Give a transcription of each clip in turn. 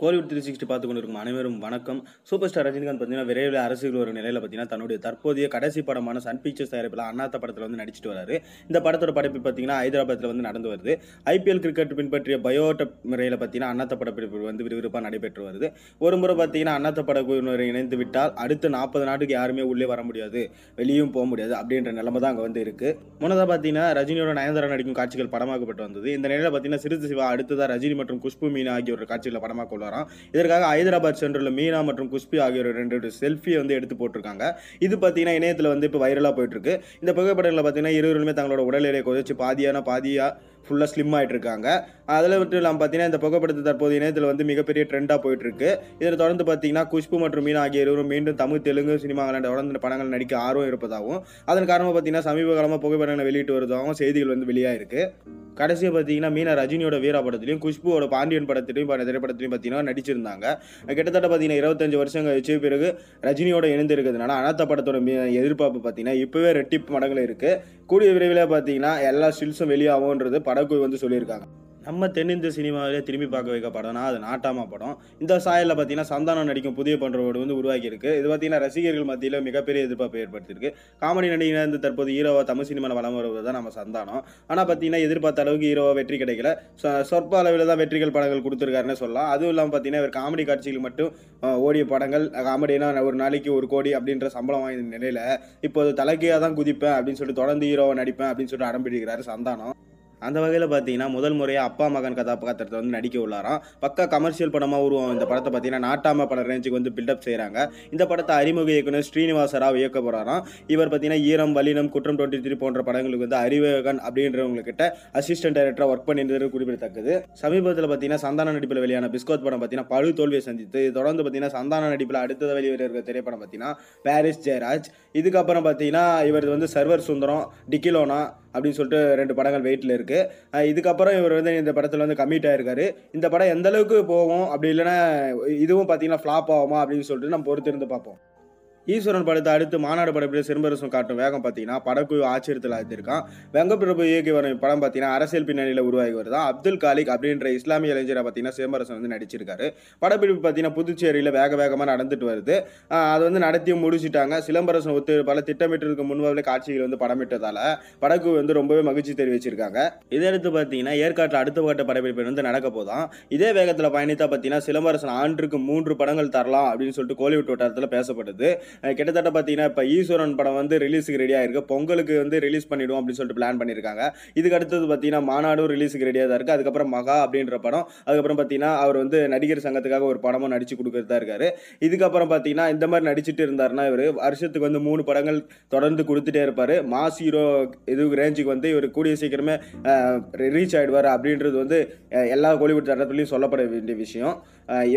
Kollywood three sixty பார்த்து கொண்டு இருக்கும் அனைவரும் வணக்கம் சூப்பர் ஸ்டார் ரஜினிகாந்த் பார்த்தீங்கன்னா விரைவில் அரசியல் ஒரு நிலையில் பார்த்தீங்கன்னா தன்னுடைய தற்போதைய கடைசி படமான சன் பிக்சர்ஸ் தயாரிப்பில் அண்ணாத்த படத்தில் வந்து நடிச்சிட்டு வராரு இந்த படத்தோட படைப்பு பார்த்தீங்கன்னா ஹைதராபாத்தில் வந்து நடந்து வருது ஐபிஎல் கிரிக்கெட் பின்பற்றிய பயோட்ட முறையில் பார்த்தீங்கன்னா அண்ணாத்த படப்பிடிப்பு வந்து விறுவிறுப்பாக நடைபெற்று வருது ஒரு முறை பார்த்தீங்கன்னா அண்ணாத்த படக்குழுவினர் இணைந்து விட்டால் அடுத்த நாற்பது நாட்டுக்கு யாருமே உள்ளே வர முடியாது வெளியும் போக முடியாது அப்படின்ற நிலைமை தான் அங்கே வந்து இருக்குது முன்னதாக பார்த்தீங்கன்னா ரஜினியோட நயன்தாரா நடிக்கும் காட்சிகள் படமாக்கப்பட்டு வந்தது இந்த நிலையில் பார்த்தீங்கன்னா சிறுத்து சிவா அடுத்ததாக ரஜினி மற்றும் குஷ்பு மீனா ஆகியோர் காட்சிகளை படமாக்க போறாராம் இதற்காக ஹைதராபாத் சென்டரில் மீனா மற்றும் குஷ்பி ஆகியோர் ரெண்டு செல்ஃபியை வந்து எடுத்து போட்டிருக்காங்க இது பார்த்தீங்கன்னா இணையத்தில் வந்து இப்போ வைரலாக போயிட்டுருக்கு இந்த புகைப்படங்களில் பார்த்தீங்கன்னா இருவருமே தங்களோட உடல் எடையை குறைச்சி பாதியான பாதியாக ஃபுல்லாக ஸ்லிம் ஆகிட்டு இருக்காங்க அதில் மட்டும் இல்லாமல் பார்த்தீங்கன்னா இந்த புகைப்படத்தை தற்போது இணையத்தில் வந்து மிகப்பெரிய ட்ரெண்டாக போயிட்டு இருக்கு இதில் தொடர்ந்து பார்த்தீங்கன்னா குஷ்பு மற்றும் மீனா ஆகிய இருவரும் மீண்டும் தமிழ் தெலுங்கு சினிமாவில் தொடர்ந்து படங்கள் நடிக்க ஆர்வம் இருப்பதாகவும் அதன் காரணமாக பார்த்தீங்கன்னா சமீப காலமாக புகைப்படங்களை வெளியிட்டு வருவதாகவும் செய்திகள் வந்து வெளியாயிருக்கு கடைசியாக பார்த்தீங்கன்னா மீனா ரஜினியோட வீரா படத்துலையும் குஷ்புவோட பாண்டியன் படத்திலையும் திரைப்படத்திலையும் பார்த்தீங்கன்னா நடிச்சிருந்தாங்க கிட்டத்தட்ட பார்த்தீங்கன்னா இருபத்தஞ்சு வருஷம் கழிச்சு பிறகு ரஜினியோட இணைந்து இருக்கிறதுனால அனாத்த படத்தோட எதிர்பார்ப்பு பார்த்தீங்கன்னா இப்போவே ரெட்டிப்பு மடங்கள் இருக்குது கூடிய விரைவில் பார்த்தீங்கன்னா எல்லா ஸ்டில்ஸும் வெளியாகும்ன்றது படம் படகுள் வந்து சொல்லியிருக்காங்க நம்ம தென்னிந்திய சினிமாவிலே திரும்பி பார்க்க வைக்க படம்னா அது நாட்டாமா படம் இந்த சாயலில் பார்த்தீங்கன்னா சந்தானம் நடிக்கும் புதிய பண்றவோடு வந்து உருவாக்கியிருக்கு இது பார்த்தீங்கன்னா ரசிகர்கள் மத்தியில் மிகப்பெரிய எதிர்பார்ப்பை ஏற்படுத்தியிருக்கு காமெடி நடிகனாக இருந்து தற்போது ஹீரோவாக தமிழ் சினிமாவில் வளம் வருவது தான் நம்ம சந்தானம் ஆனால் பார்த்தீங்கன்னா எதிர்பார்த்த அளவுக்கு ஹீரோவாக வெற்றி கிடைக்கல சொற்ப அளவில் தான் வெற்றிகள் படங்கள் கொடுத்துருக்காருன்னு சொல்லலாம் அதுவும் இல்லாமல் பார்த்தீங்கன்னா இவர் காமெடி காட்சிகள் மட்டும் ஓடிய படங்கள் காமெடினா ஒரு நாளைக்கு ஒரு கோடி அப்படின்ற சம்பளம் வாங்கின நிலையில் இப்போது தலைக்கையாக தான் குதிப்பேன் அப்படின்னு சொல்லிட்டு தொடர்ந்து ஹீரோவை நடிப்பேன் அப்படின்னு சொல்லிட்டு அடம்பிடிக்கிறாரு சந்தானம் அந்த வகையில் பார்த்தீங்கன்னா முதல் முறையாக அப்பா மகன் கதாபாத்திரத்தை வந்து நடிக்க உள்ளாராம் பக்கா கமர்ஷியல் படமாக உருவம் இந்த படத்தை பார்த்தீங்கன்னா நாட்டாம பட ரேஞ்சுக்கு வந்து பில்டப் செய்கிறாங்க இந்த படத்தை அறிமுக இயக்குனர் ஸ்ரீனிவாச ராவ் இயக்க போகிறாராம் இவர் பார்த்தீங்கன்னா ஈரம் வலினம் குற்றம் டுவெண்ட்டி த்ரீ போன்ற படங்களுக்கு வந்து அறிவேகன் அப்படின்றவங்கக்கிட்ட அசிஸ்டன்ட் டைரக்டராக ஒர்க் பண்ணியிருந்தது குறிப்பிடத்தக்கது சமீபத்தில் பார்த்தீங்கன்னா சந்தான நடிப்பில் வெளியான பிஸ்கோத் படம் பார்த்தீங்கன்னா பழு தோல்வியை சந்தித்து தொடர்ந்து பார்த்தீங்கன்னா சந்தான நடிப்பில் அடுத்தது இருக்கிற திரைப்படம் பார்த்தீங்கன்னா பாரிஸ் ஜெயராஜ் இதுக்கப்புறம் பார்த்தீங்கன்னா இவர் வந்து சர்வர் சுந்தரம் டிக்கிலோனா அப்படின்னு சொல்லிட்டு ரெண்டு படங்கள் வெயிட்டில் இருக்குது இதுக்கப்புறம் இவர் வந்து இந்த படத்தில் வந்து கம்மிட் ஆகிருக்காரு இந்த படம் எந்த அளவுக்கு போகும் அப்படி இல்லைன்னா இதுவும் பார்த்தீங்கன்னா ஃப்ளாப் ஆகுமா அப்படின்னு சொல்லிட்டு நம்ம பொறுத்திருந்து பார்ப்போம் ஈஸ்வரன் படத்தை அடுத்து மாநாடு படப்பிடிப்பில் சிறுபரசம் காட்டும் வேகம் பார்த்தீங்கன்னா படக்குழு ஆச்சரியத்தில் ஆத்திருக்கான் வெங்கப்பிரபு இயக்கி வரும் படம் பார்த்தீங்கன்னா அரசியல் பின்னணியில் உருவாகி வருதா அப்துல் காலிக் அப்படின்ற இஸ்லாமிய இளைஞரை பார்த்தீங்கன்னா சிறுபரசம் வந்து நடிச்சிருக்காரு படப்பிடிப்பு பார்த்தீங்கன்னா புதுச்சேரியில் வேக வேகமாக நடந்துட்டு வருது அது வந்து நடத்தி முடிச்சுட்டாங்க சிலம்பரசன் ஒத்து பல திட்டமிட்டிருக்க முன்பு காட்சிகள் வந்து படமிட்டதால் படக்குழு வந்து ரொம்பவே மகிழ்ச்சி தெரிவிச்சிருக்காங்க இதெடுத்து பார்த்தீங்கன்னா ஏற்காட்டில் அடுத்த கட்ட படப்பிடிப்பு வந்து நடக்க போதான் இதே வேகத்தில் பயணித்தா பார்த்தீங்கன்னா சிலம்பரசன் ஆண்டுக்கு மூன்று படங்கள் தரலாம் அப்படின்னு சொல்லிட்டு கோலிவுட் வட்டாரத்தில் பேசப்படுது கிட்டத்தட்ட பார்த்தீங்கன்னா இப்போ ஈஸ்வரன் படம் வந்து ரிலீஸுக்கு ரெடியாக இருக்குது பொங்கலுக்கு வந்து ரிலீஸ் பண்ணிவிடுவோம் அப்படின்னு சொல்லிட்டு பிளான் பண்ணியிருக்காங்க இதுக்கு அடுத்தது பார்த்தீங்கன்னா மாநாடும் ரிலீஸுக்கு ரெடியாக தான் இருக்குது அதுக்கப்புறம் மகா அப்படின்ற படம் அதுக்கப்புறம் பார்த்தீங்கன்னா அவர் வந்து நடிகர் சங்கத்துக்காக ஒரு படமும் நடித்து கொடுக்கறதா இருக்காரு இதுக்கப்புறம் பார்த்தீங்கன்னா இந்த மாதிரி நடிச்சுட்டு இருந்தாருன்னா இவர் வருஷத்துக்கு வந்து மூணு படங்கள் தொடர்ந்து கொடுத்துட்டே இருப்பார் மாஸ் ஹீரோ இது ரேஞ்சுக்கு வந்து இவர் கூடிய சீக்கிரமே ரீச் ஆகிடுவார் அப்படின்றது வந்து எல்லா கோலிவுட் தரத்துலையும் சொல்லப்பட வேண்டிய விஷயம்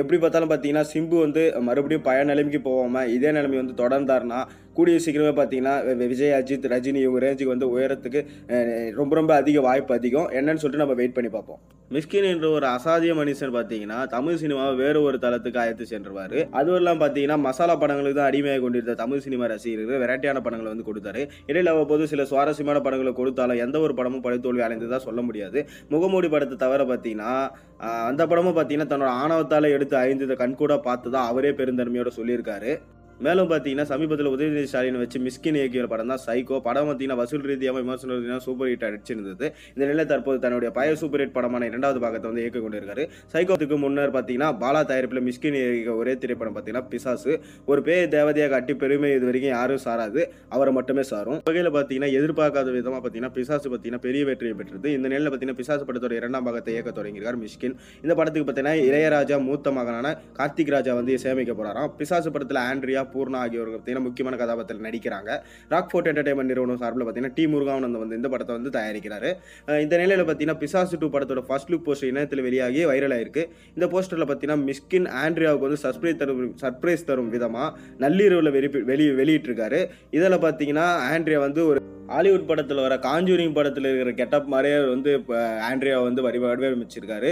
எப்படி பார்த்தாலும் பார்த்தீங்கன்னா சிம்பு வந்து மறுபடியும் பய நிலைமைக்கு போகாமல் இதே நிலைமை வந்து தொடர்ந்தார்னா கூடிய சீக்கிரமே பார்த்தீங்கன்னா விஜய் அஜித் ரஜினி இவங்க ரேஞ்சுக்கு வந்து உயரத்துக்கு ரொம்ப ரொம்ப அதிக வாய்ப்பு அதிகம் என்னன்னு சொல்லிட்டு நம்ம வெயிட் பண்ணி பார்ப்போம் மிஸ்கின் என்ற ஒரு அசாதிய மனுஷன் பார்த்தீங்கன்னா தமிழ் சினிமாவை வேறு ஒரு தளத்துக்கு அயத்து சென்றுவார் அதுவும் இல்லாமல் பார்த்தீங்கன்னா மசாலா படங்களுக்கு தான் அடிமையாக கொண்டிருந்த தமிழ் சினிமா ரசிகர்கள் வெரைட்டியான படங்களை வந்து கொடுத்தாரு இடையில் அவ்வப்போது சில சுவாரஸ்யமான படங்களை கொடுத்தாலும் எந்த ஒரு படமும் அடைந்து தான் சொல்ல முடியாது முகமூடி படத்தை தவிர பார்த்தீங்கன்னா அந்த படமும் பார்த்தீங்கன்னா தன்னோட ஆணவத்தால் எடுத்து அழிந்ததை கண்கூட பார்த்து தான் அவரே பெருந்தன்மையோடு சொல்லியிருக்காரு மேலும் பார்த்தீங்கன்னா சமீபத்தில் உதயநிதி ஸ்டாலின் வச்சு மிஸ்கின் இயக்கிய படம் தான் சைகோ படம் பார்த்தீங்கன்னா வசூல் ரீதியாக விமர்சன ரீதியாக சூப்பர் ஹிட் அடிச்சிருந்தது இந்த நிலையில் தற்போது தன்னுடைய பய சூப்பர் ஹிட் படமான இரண்டாவது பாகத்தை வந்து இயக்க கொண்டிருக்காரு சைக்கோத்துக்கு முன்னர் பார்த்தீங்கன்னா பாலா தயாரிப்பில் மிஸ்கின் இயக்கிய ஒரே திரைப்படம் பார்த்தீங்கன்னா பிசாசு ஒரு பேய தேவதையாக கட்டி பெருமை இது வரைக்கும் யாரும் சாராது அவரை மட்டுமே சாரும் வகையில் பார்த்தீங்கன்னா எதிர்பார்க்காத விதமாக பார்த்தீங்கன்னா பிசாசு பார்த்தீங்கன்னா பெரிய வெற்றியை பெற்றது இந்த நிலையில் பார்த்தீங்கன்னா பிசாசு படத்தோட இரண்டாம் பாகத்தை இயக்க தொடங்கியிருக்கார் மிஷ்கின் இந்த படத்துக்கு பார்த்தீங்கன்னா இளையராஜா மூத்த மகனான கார்த்திக் ராஜா வந்து சேமிக்க போறாராம் பிசாசு படத்தில் ஆண்ட்ரியா பூர்ணா ஆகியோர் பார்த்தீங்கன்னா முக்கியமான கதாபாத்திரத்தில் நடிக்கிறாங்க ராக் ஃபோர்ட் என்டர்டைன்மெண்ட் நிறுவனம் சார்பில் பார்த்தீங்கன்னா டி முருகானந்த வந்து இந்த படத்தை வந்து தயாரிக்கிறார் இந்த நிலையில் பார்த்தீங்கன்னா பிசாசு டூ படத்தோட ஃபர்ஸ்ட் லுக் போஸ்டர் இணையத்தில் வெளியாகி வைரல் ஆயிருக்கு இந்த போஸ்டரில் பார்த்தீங்கன்னா மிஸ்கின் ஆண்ட்ரியாவுக்கு வந்து சர்ப்ரைஸ் தரும் சர்ப்ரைஸ் தரும் விதமாக நள்ளிரவில் வெளி வெளி வெளியிட்டிருக்காரு இதில் பார்த்தீங்கன்னா ஆண்ட்ரியா வந்து ஒரு ஹாலிவுட் படத்தில் வர காஞ்சூரிங் படத்தில் இருக்கிற கெட்டப் மாதிரியே வந்து இப்போ ஆண்ட்ரியா வந்து வடி வடிவமைச்சிருக்காரு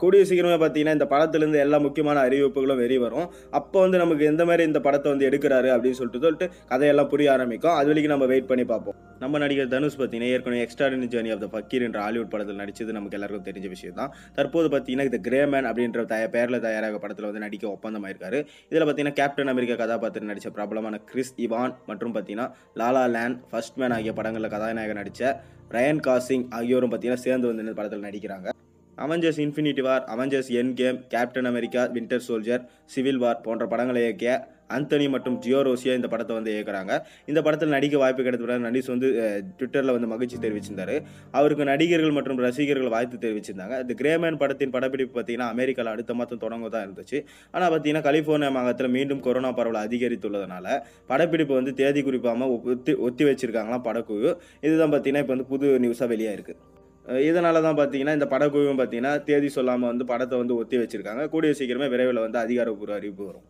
கூடிய சீக்கிரமே பார்த்தீங்கன்னா இந்த படத்துலேருந்து எல்லா முக்கியமான அறிவிப்புகளும் வெளி வரும் அப்போ வந்து நமக்கு எந்த மாதிரி இந்த படத்தை வந்து எடுக்கிறாரு அப்படின்னு சொல்லிட்டு சொல்லிட்டு கதையெல்லாம் புரிய ஆரம்பிக்கும் அது வரைக்கும் நம்ம வெயிட் பண்ணி பார்ப்போம் நம்ம நடிகர் தனுஷ் பார்த்தீங்கன்னா ஏற்கனவே extraordinary journey of the fakir என்ற ஹாலிவுட் படத்தில் நடித்தது நமக்கு எல்லாருக்கும் தெரிஞ்ச விஷயம் தான் தற்போது பார்த்தீங்கன்னா இந்த கிரேமேன் அப்படின்ற தய பேரில் தயாராக படத்தில் வந்து நடிக்க ஒப்பந்தம் ஆயிருக்காரு இதில் பார்த்தீங்கன்னா கேப்டன் அமெரிக்கா கதாபாத்திரம் நடித்த பிரபலமான கிறிஸ் இவான் மற்றும் பார்த்தீங்கன்னா லாலா லேண்ட் ஃபர்ஸ்ட் மேன் ஆகிய ஆகிய படங்களில் கதாநாயகன் நடித்த ரயன் காசிங் ஆகியோரும் பார்த்தீங்கன்னா சேர்ந்து வந்து படத்தில் நடிக்கிறாங்க Avengers infinity war Avengers endgame captain America winter soldier civil war போன்ற படங்களை இயக்கிய அந்தனி மற்றும் ஜியோ ரோசியா இந்த படத்தை வந்து இயக்குறாங்க இந்த படத்தில் நடிக்க வாய்ப்பு கிடைத்த நடிஸ் வந்து ட்விட்டரில் வந்து மகிழ்ச்சி தெரிவிச்சிருந்தாரு அவருக்கு நடிகர்கள் மற்றும் ரசிகர்கள் வாய்ப்பு தெரிவிச்சிருந்தாங்க இந்த கிரேமேன் படத்தின் படப்பிடிப்பு பார்த்தீங்கன்னா அமெரிக்காவில் அடுத்த மாதம் தொடங்க தான் இருந்துச்சு ஆனால் பார்த்தீங்கன்னா கலிஃபோர்னியா மாநிலத்தில் மீண்டும் கொரோனா பரவல் அதிகரித்துள்ளதுனால படப்பிடிப்பு வந்து தேதி குறிப்பாமல் ஒத்தி ஒத்தி வச்சிருக்காங்களாம் படக்குழு இதுதான் பார்த்தீங்கன்னா இப்போ வந்து புது நியூஸாக வெளியாக இருக்குது இதனால தான் பார்த்தீங்கன்னா இந்த படக்குழுவும் பார்த்தீங்கன்னா தேதி சொல்லாமல் வந்து படத்தை வந்து ஒத்தி வச்சுருக்காங்க கூடிய சீக்கிரமே விரைவில் வந்து அதிகாரப்பூர்வ அறிவிப்பு வரும்